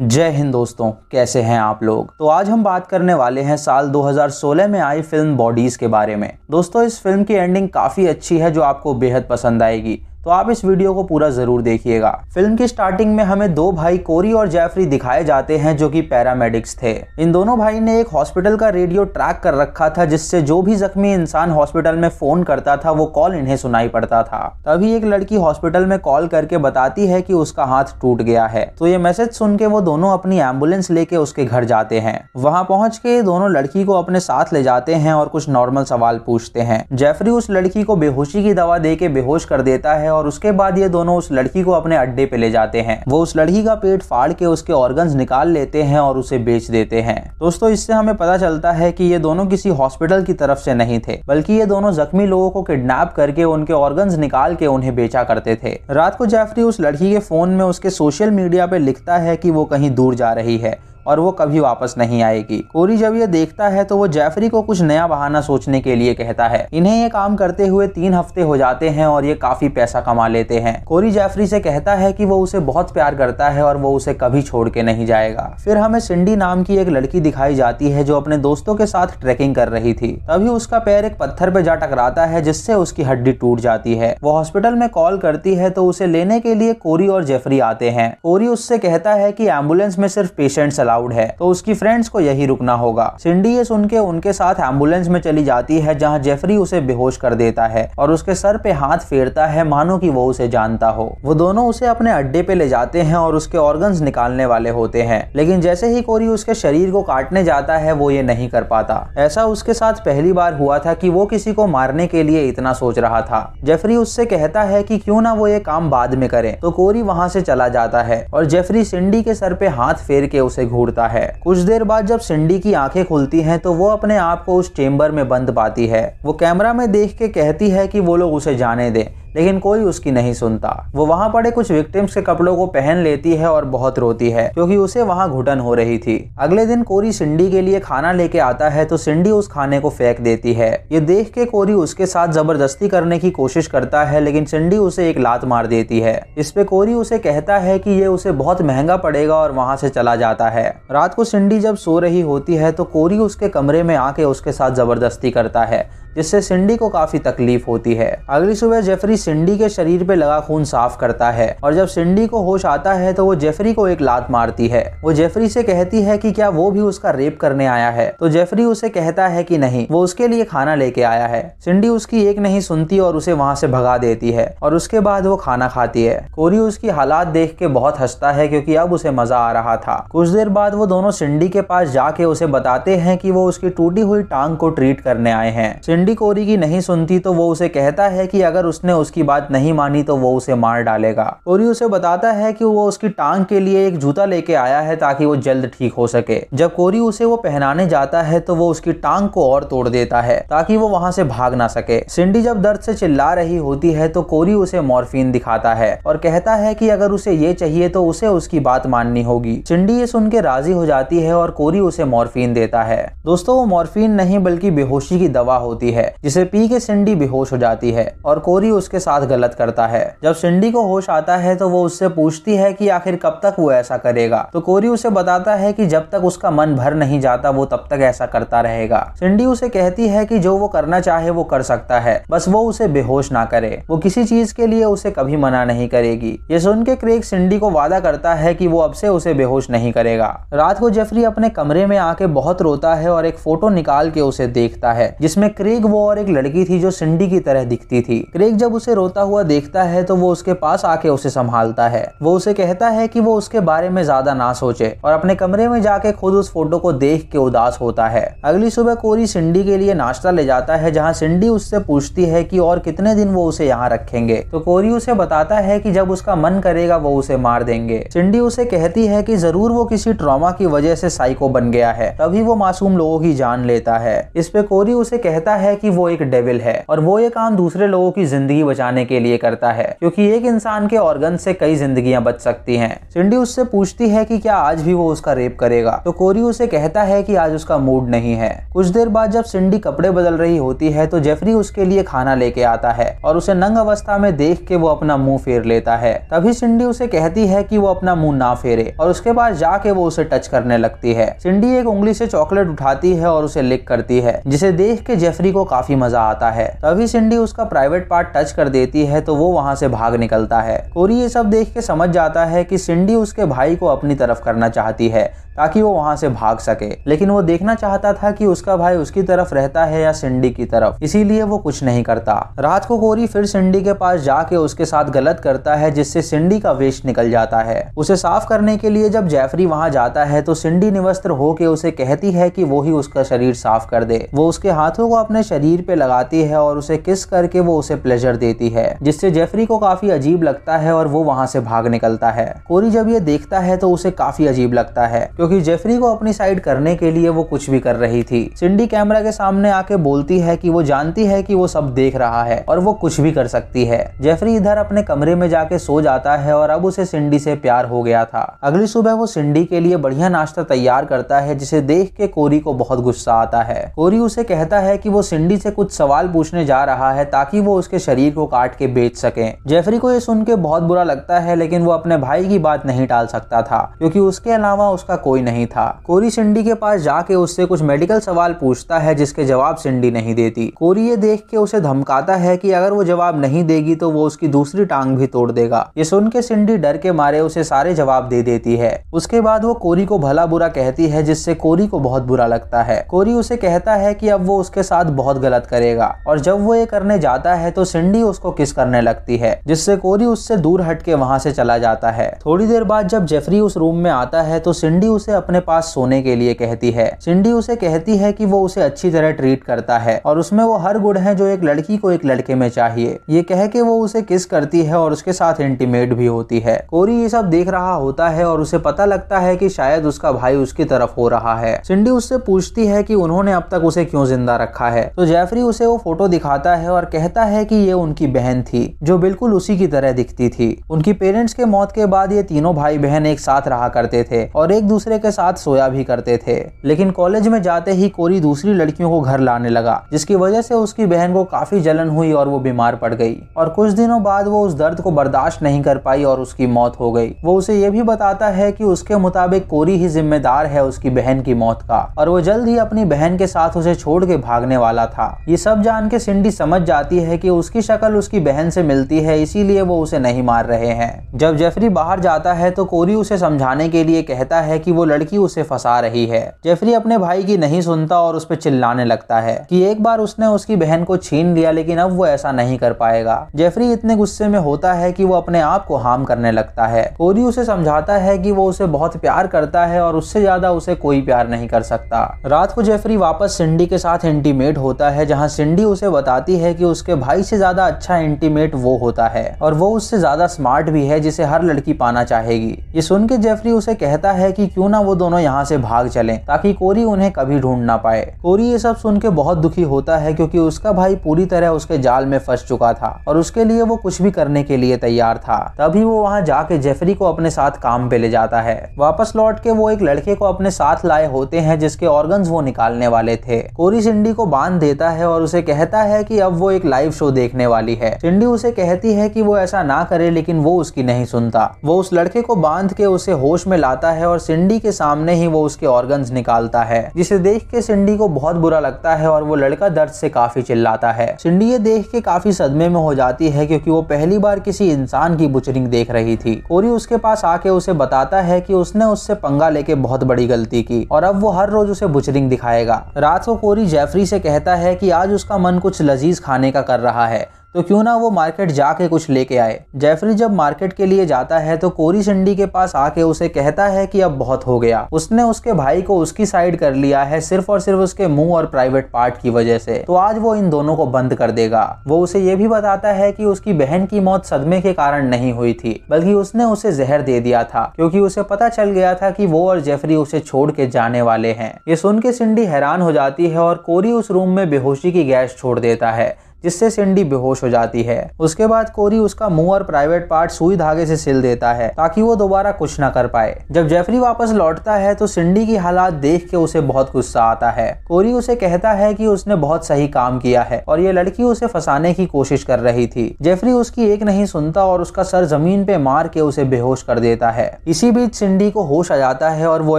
जय हिंद दोस्तों कैसे हैं आप लोग तो आज हम बात करने वाले हैं साल 2016 में आई फिल्म बॉडीज के बारे में दोस्तों इस फिल्म की एंडिंग काफी अच्छी है जो आपको बेहद पसंद आएगी तो आप इस वीडियो को पूरा जरूर देखिएगा फिल्म की स्टार्टिंग में हमें दो भाई कोरी और जैफरी दिखाए जाते हैं जो कि पैरामेडिक्स थे इन दोनों भाई ने एक हॉस्पिटल का रेडियो ट्रैक कर रखा था जिससे जो भी जख्मी इंसान हॉस्पिटल में फोन करता था वो कॉल इन्हें सुनाई पड़ता था तभी एक लड़की हॉस्पिटल में कॉल करके बताती है की उसका हाथ टूट गया है तो ये मैसेज सुन के वो दोनों अपनी एम्बुलेंस लेके उसके घर जाते हैं वहां पहुंच के दोनों लड़की को अपने साथ ले जाते हैं और कुछ नॉर्मल सवाल पूछते हैं जेफरी उस लड़की को बेहोशी की दवा दे के बेहोश कर देता है और उसके बाद ये दोनों उस लड़की को अपने अड्डे पे ले जाते हैं वो उस लड़की का पेट फाड़ के उसके ऑर्गन्स निकाल लेते हैं और उसे बेच देते हैं दोस्तों इससे हमें पता चलता है कि ये दोनों किसी हॉस्पिटल की तरफ से नहीं थे बल्कि ये दोनों जख्मी लोगों को किडनैप करके उनके ऑर्गन्स निकाल के उन्हें बेचा करते थे रात को जैफरी उस लड़की के फोन में उसके सोशल मीडिया पे लिखता है कि वो कहीं दूर जा रही है और वो कभी वापस नहीं आएगी कोरी जब ये देखता है तो वो जेफरी को कुछ नया बहाना सोचने के लिए कहता है इन्हें ये काम करते हुए तीन हफ्ते हो जाते हैं और ये काफी पैसा कमा लेते हैं कोरी जेफरी से कहता है कि वो उसे बहुत प्यार करता है और वो उसे कभी छोड़ के नहीं जाएगा फिर हमें सिंडी नाम की एक लड़की दिखाई जाती है जो अपने दोस्तों के साथ ट्रैकिंग कर रही थी तभी उसका पैर एक पत्थर पे जा टकराता है जिससे उसकी हड्डी टूट जाती है वो हॉस्पिटल में कॉल करती है तो उसे लेने के लिए कोरी और जेफरी आते हैं कोरी उससे कहता है की एम्बुलेंस में सिर्फ पेशेंट सलाह अलाउड है तो उसकी फ्रेंड्स को यही रुकना होगा सिंडी ये सुन के उनके साथ एम्बुलेंस में चली जाती है जहाँ जेफरी उसे बेहोश कर देता है और उसके सर पे हाथ फेरता है मानो की वो उसे जानता हो वो दोनों उसे अपने अड्डे पे ले जाते हैं और उसके ऑर्गन निकालने वाले होते हैं लेकिन जैसे ही कोरी उसके शरीर को काटने जाता है वो ये नहीं कर पाता ऐसा उसके साथ पहली बार हुआ था कि वो किसी को मारने के लिए इतना सोच रहा था जेफरी उससे कहता है कि क्यों ना वो ये काम बाद में करे तो कोरी वहाँ से चला जाता है और जेफरी सिंडी के सर पे हाथ फेर के उसे घूर घूरता है कुछ देर बाद जब सिंडी की आंखें खुलती हैं तो वो अपने आप को उस चेम्बर में बंद पाती है वो कैमरा में देख के कहती है कि वो लोग उसे जाने दें लेकिन कोई उसकी नहीं सुनता वो वहाँ पड़े कुछ विक्टिम्स के कपड़ों को पहन लेती है और बहुत रोती है क्योंकि उसे वहाँ घुटन हो रही थी अगले दिन कोरी सिंडी के लिए खाना लेके आता है तो सिंडी उस खाने को फेंक देती है ये देख के कोरी उसके साथ जबरदस्ती करने की कोशिश करता है लेकिन सिंडी उसे एक लात मार देती है इस पे कोरी उसे कहता है कि ये उसे बहुत महंगा पड़ेगा और वहाँ से चला जाता है रात को सिंडी जब सो रही होती है तो कोरी उसके कमरे में आके उसके साथ जबरदस्ती करता है जिससे सिंडी को काफी तकलीफ होती है अगली सुबह जेफरी सिंडी के शरीर पे लगा खून साफ करता है और जब सिंडी को होश आता है तो वो जेफरी को एक लात मारती है वो जेफरी से कहती है कि क्या वो भी उसका रेप करने आया है तो जेफरी उसे कहता है कि नहीं वो उसके लिए खाना लेके आया है सिंडी उसकी एक नहीं सुनती और उसे वहां से भगा देती है और उसके बाद वो खाना खाती है कोरी उसकी हालात देख के बहुत हंसता है क्योंकि अब उसे मजा आ रहा था कुछ देर बाद वो दोनों सिंडी के पास जाके उसे बताते हैं कि वो उसकी टूटी हुई टांग को ट्रीट करने आए हैं सिंडी गोल्डी कोरी की नहीं सुनती तो वो उसे कहता है कि अगर उसने उसकी बात नहीं मानी तो वो उसे मार डालेगा कोरी उसे बताता है कि वो उसकी टांग के लिए एक जूता लेके आया है ताकि वो जल्द ठीक हो सके जब कोरी उसे वो पहनाने जाता है तो वो उसकी टांग को और तोड़ देता है ताकि वो वहां से भाग ना सके सिंडी जब दर्द से चिल्ला रही होती है तो कोरी उसे मॉर्फिन दिखाता है और कहता है कि अगर उसे ये चाहिए तो उसे उसकी बात माननी होगी सिंडी ये सुन के राजी हो जाती है और कोरी उसे मॉर्फिन देता है दोस्तों वो मॉर्फिन नहीं बल्कि बेहोशी की दवा होती है है जिसे पी के सिंडी बेहोश हो जाती है और कोरी उसके साथ गलत करता है जब सिंडी को होश आता है तो वो उससे पूछती है कि आखिर कब तक वो ऐसा करेगा तो कोरी उसे बताता है कि जब तक उसका मन भर नहीं जाता वो तब तक ऐसा करता रहेगा सिंडी उसे कहती है कि जो वो करना चाहे वो कर सकता है बस वो उसे बेहोश ना करे वो किसी चीज के लिए उसे कभी मना नहीं करेगी ये सुन के क्रेक सिंडी को वादा करता है कि वो अब से उसे बेहोश नहीं करेगा रात को जेफरी अपने कमरे में आके बहुत रोता है और एक फोटो निकाल के उसे देखता है जिसमें क्रेक क्रेग वो और एक लड़की थी जो सिंडी की तरह दिखती थी क्रेग जब उसे रोता हुआ देखता है तो वो उसके पास आके उसे संभालता है वो उसे कहता है कि वो उसके बारे में ज्यादा ना सोचे और अपने कमरे में जाके खुद उस फोटो को देख के उदास होता है अगली सुबह कोरी सिंडी के लिए नाश्ता ले जाता है जहाँ सिंडी उससे पूछती है कि और कितने दिन वो उसे यहाँ रखेंगे तो कोरी उसे बताता है की जब उसका मन करेगा वो उसे मार देंगे सिंडी उसे कहती है की जरूर वो किसी ट्रामा की वजह से साइको बन गया है तभी वो मासूम लोगों की जान लेता है इस पे कोरी उसे कहता है है कि वो एक डेविल है और वो ये काम दूसरे लोगों की जिंदगी बचाने के लिए करता है क्योंकि एक इंसान के ऑर्गन से कई जिंदगी बच सकती हैं सिंडी उससे पूछती है कि क्या आज भी वो उसका रेप करेगा तो कोरी उसे कहता है कि आज उसका मूड नहीं है कुछ देर बाद जब सिंडी कपड़े बदल रही होती है तो जेफरी उसके लिए खाना लेके आता है और उसे नंग अवस्था में देख के वो अपना मुंह फेर लेता है तभी सिंडी उसे कहती है कि वो अपना मुंह ना फेरे और उसके बाद जाके वो उसे टच करने लगती है सिंडी एक उंगली से चॉकलेट उठाती है और उसे लिक करती है जिसे देख के जेफरी को काफी मजा आता है तभी सिंडी उसका प्राइवेट पार्ट टच कर देती है तो वो वहाँ से भाग निकलता है कोरी ये सब देख के समझ जाता है कि सिंडी उसके भाई को अपनी तरफ करना चाहती है ताकि वो वहां से भाग सके लेकिन वो देखना चाहता था कि उसका भाई उसकी तरफ रहता है या सिंडी की तरफ इसीलिए वो कुछ नहीं करता रात को कोरी फिर सिंडी के पास जाके उसके साथ गलत करता है जिससे सिंडी का वेस्ट निकल जाता है उसे साफ करने के लिए जब जैफरी वहां जाता है तो सिंडी निवस्त्र होके उसे कहती है कि वो ही उसका शरीर साफ कर दे वो उसके हाथों को अपने शरीर पे लगाती है और उसे किस करके वो उसे प्लेजर देती है जिससे जेफरी को काफी अजीब लगता है और वो वहां से भाग निकलता है कोरी जब ये देखता है तो उसे काफी अजीब लगता है क्योंकि जेफरी को अपनी साइड करने के लिए वो कुछ भी कर रही थी सिंडी कैमरा के सामने आके बोलती है कि वो जानती है कि वो सब देख रहा है और वो कुछ भी कर सकती है जेफरी इधर अपने कमरे में जाके सो जाता है और अब उसे सिंडी से प्यार हो गया था अगली सुबह वो सिंडी के लिए बढ़िया नाश्ता तैयार करता है जिसे देख के कोरी को बहुत गुस्सा आता है कोरी उसे कहता है कि वो सिंडी से कुछ सवाल पूछने जा रहा है ताकि वो उसके शरीर को काट के बेच सके जेफरी को ये सुन के बहुत बुरा लगता है लेकिन वो अपने भाई की बात नहीं टाल सकता था क्योंकि उसके अलावा उसका कोई कोई नहीं था कोरी सिंडी के पास जाके उससे कुछ मेडिकल सवाल पूछता है जिसके जवाब सिंडी नहीं देती कोरी ये देख के उसे धमकाता है कि अगर वो जवाब नहीं देगी तो वो उसकी दूसरी टांग भी तोड़ देगा ये सुन के सिंडी डर के मारे उसे सारे जवाब दे देती है उसके बाद वो कोरी को भला बुरा कहती है जिससे कोरी को बहुत बुरा लगता है कोरी उसे कहता है की अब वो उसके साथ बहुत गलत करेगा और जब वो ये करने जाता है तो सिंडी उसको किस करने लगती है जिससे कोरी उससे दूर हट के से चला जाता है थोड़ी देर बाद जब जेफरी उस रूम में आता है तो सिंडी उसे उसे अपने पास सोने के लिए कहती है सिंडी उसे कहती है कि वो उसे अच्छी तरह ट्रीट करता है और उसमें वो हर गुण है जो एक लड़की को एक लड़के में चाहिए ये कह के वो उसे किस करती है और उसके साथ इंटीमेट भी होती है कोरी ये सब देख रहा होता है और उसे पता लगता है की शायद उसका भाई उसकी तरफ हो रहा है सिंडी उससे पूछती है की उन्होंने अब तक उसे क्यों जिंदा रखा है तो जेफरी उसे वो फोटो दिखाता है और कहता है की ये उनकी बहन थी जो बिल्कुल उसी की तरह दिखती थी उनकी पेरेंट्स के मौत के बाद ये तीनों भाई बहन एक साथ रहा करते थे और एक दूसरे दूसरे के साथ सोया भी करते थे लेकिन कॉलेज में जाते ही कोरी दूसरी लड़कियों को घर लाने लगा जिसकी वजह से उसकी बहन को काफी जलन हुई और वो बीमार पड़ गई और कुछ दिनों बाद वो उस दर्द को बर्दाश्त नहीं कर पाई और उसकी मौत हो गई वो उसे ये भी बताता है कि उसके मुताबिक कोरी ही जिम्मेदार है उसकी बहन की मौत का और वो जल्द ही अपनी बहन के साथ उसे छोड़ के भागने वाला था ये सब जान के सिंडी समझ जाती है कि उसकी शक्ल उसकी बहन से मिलती है इसीलिए वो उसे नहीं मार रहे हैं जब जेफरी बाहर जाता है तो कोरी उसे समझाने के लिए कहता है कि वो लड़की उसे फंसा रही है जेफरी अपने भाई की नहीं सुनता और उस पर चिल्लाने लगता है कि एक बार उसने उसकी बहन को छीन लिया लेकिन अब वो ऐसा नहीं कर पाएगा जेफरी इतने गुस्से में होता है कि वो अपने आप को हार्म करने लगता है कोरी उसे समझाता है कि वो उसे बहुत प्यार करता है और उससे ज्यादा उसे कोई प्यार नहीं कर सकता रात को जेफरी वापस सिंडी के साथ इंटीमेट होता है जहाँ सिंडी उसे बताती है कि उसके भाई से ज्यादा अच्छा इंटीमेट वो होता है और वो उससे ज्यादा स्मार्ट भी है जिसे हर लड़की पाना चाहेगी ये सुन के जेफरी उसे कहता है कि क्यों क्यों ना वो दोनों यहाँ से भाग चले ताकि कोरी उन्हें कभी ढूंढ ना पाए कोरी ये सब सुन के बहुत दुखी होता है क्योंकि उसका भाई पूरी तरह उसके जाल में फंस चुका था और उसके लिए वो कुछ भी करने के लिए तैयार था तभी वो वहाँ जाके जेफरी को अपने साथ काम पे ले जाता है वापस लौट के वो एक लड़के को अपने साथ लाए होते हैं जिसके ऑर्गन वो निकालने वाले थे कोरी सिंडी को बांध देता है और उसे कहता है की अब वो एक लाइव शो देखने वाली है सिंडी उसे कहती है की वो ऐसा ना करे लेकिन वो उसकी नहीं सुनता वो उस लड़के को बांध के उसे होश में लाता है और सिंडी सिंडी के सामने ही वो उसके ऑर्गन्स निकालता है जिसे देख के सिंडी को बहुत बुरा लगता है और वो लड़का दर्द से काफी चिल्लाता है सिंडी ये देख के काफी सदमे में हो जाती है क्योंकि वो पहली बार किसी इंसान की बुचरिंग देख रही थी कोरी उसके पास आके उसे बताता है कि उसने उससे पंगा लेके बहुत बड़ी गलती की और अब वो हर रोज उसे बुचरिंग दिखाएगा रात को कोरी जेफरी से कहता है कि आज उसका मन कुछ लजीज खाने का कर रहा है तो क्यों ना वो मार्केट जाके कुछ लेके आए जेफरी जब मार्केट के लिए जाता है तो कोरी सिंडी के पास आके उसे कहता है कि अब बहुत हो गया उसने उसके भाई को उसकी साइड कर लिया है सिर्फ और सिर्फ उसके मुंह और प्राइवेट पार्ट की वजह से तो आज वो इन दोनों को बंद कर देगा वो उसे ये भी बताता है की उसकी बहन की मौत सदमे के कारण नहीं हुई थी बल्कि उसने उसे जहर दे दिया था क्योंकि उसे पता चल गया था कि वो और जेफरी उसे छोड़ के जाने वाले हैं ये सुन के सिंडी हैरान हो जाती है और कोरी उस रूम में बेहोशी की गैस छोड़ देता है जिससे सिंडी बेहोश हो जाती है उसके बाद कोरी उसका मुंह और प्राइवेट पार्ट सुई धागे से सिल देता है ताकि वो दोबारा कुछ ना कर पाए जब जेफरी वापस लौटता है तो सिंडी की हालात देख के उसे बहुत गुस्सा आता है कोरी उसे कहता है कि उसने बहुत सही काम किया है और ये लड़की उसे फंसाने की कोशिश कर रही थी जेफरी उसकी एक नहीं सुनता और उसका सर जमीन पे मार के उसे बेहोश कर देता है इसी बीच सिंडी को होश आ जाता है और वो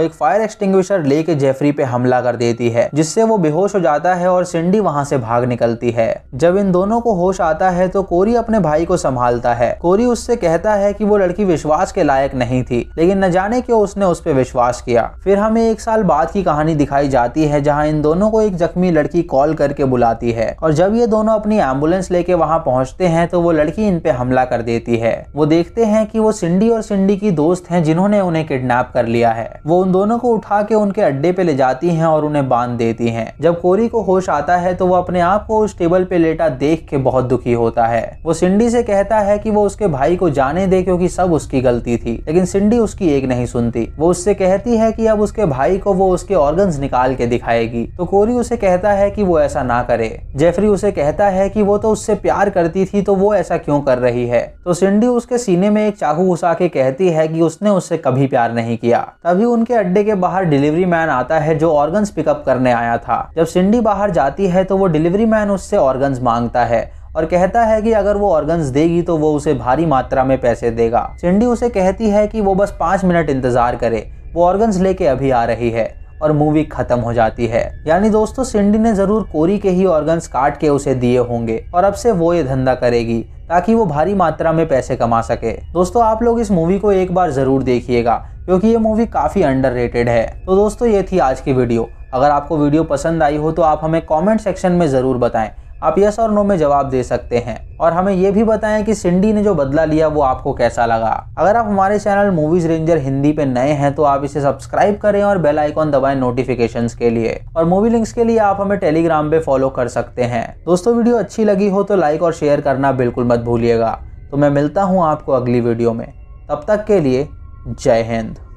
एक फायर एक्सटिंग्विशर लेके जेफरी पे हमला कर देती है जिससे वो बेहोश हो जाता है और सिंडी वहां से भाग निकलती है जब जब इन दोनों को होश आता है तो कोरी अपने भाई को संभालता है कोरी उससे कहता है कि वो लड़की विश्वास के लायक नहीं थी लेकिन न जाने क्यों उसने उस पर विश्वास किया फिर हमें एक साल बाद की कहानी दिखाई जाती है जहाँ इन दोनों को एक जख्मी लड़की कॉल करके बुलाती है और जब ये दोनों अपनी एम्बुलेंस लेके वहाँ पहुँचते हैं तो वो लड़की इन पे हमला कर देती है वो देखते हैं कि वो सिंडी और सिंडी की दोस्त हैं जिन्होंने उन्हें किडनैप कर लिया है वो उन दोनों को उठा के उनके अड्डे पे ले जाती हैं और उन्हें बांध देती हैं जब कोरी को होश आता है तो वो अपने आप को उस टेबल पे लेट बेटा देख के बहुत दुखी होता है वो सिंडी से कहता है कि वो उसके भाई को जाने दे क्योंकि सब उसकी गलती थी लेकिन सिंडी उसकी एक नहीं सुनती वो उससे कहती है कि अब उसके भाई को वो उसके ऑर्गन्स निकाल के दिखाएगी तो कोरी उसे कहता है कि वो ऐसा ना करे जेफरी उसे कहता है कि वो तो उससे प्यार करती थी तो वो ऐसा क्यों कर रही है तो सिंडी उसके सीने में एक चाकू घुसा के कहती है कि उसने उससे कभी प्यार नहीं किया तभी उनके अड्डे के बाहर डिलीवरी मैन आता है जो ऑर्गन्स पिकअप करने आया था जब सिंडी बाहर जाती है तो वो डिलीवरी मैन उससे ऑर्गन्स मांगता है और कहता है कि अगर वो ऑर्गन्स देगी तो वो उसे भारी मात्रा में पैसे देगा सिंडी उसे कहती है कि वो बस पाँच मिनट इंतज़ार करे वो ऑर्गन्स लेके अभी आ रही है और मूवी खत्म हो जाती है यानी दोस्तों सिंडी ने जरूर कोरी के ही ऑर्गन्स काट के उसे दिए होंगे और अब से वो ये धंधा करेगी ताकि वो भारी मात्रा में पैसे कमा सके दोस्तों आप लोग इस मूवी को एक बार जरूर देखिएगा क्योंकि ये मूवी काफी अंडर है तो दोस्तों ये थी आज की वीडियो अगर आपको वीडियो पसंद आई हो तो आप हमें कॉमेंट सेक्शन में जरूर बताएं आप यस और नो में जवाब दे सकते हैं और हमें ये भी बताएं कि सिंडी ने जो बदला लिया वो आपको कैसा लगा अगर आप हमारे चैनल मूवीज रेंजर हिंदी पे नए हैं तो आप इसे सब्सक्राइब करें और बेल आइकॉन दबाएं नोटिफिकेशंस के लिए और मूवी लिंक्स के लिए आप हमें टेलीग्राम पे फॉलो कर सकते हैं दोस्तों वीडियो अच्छी लगी हो तो लाइक और शेयर करना बिल्कुल मत भूलिएगा तो मैं मिलता हूँ आपको अगली वीडियो में तब तक के लिए जय हिंद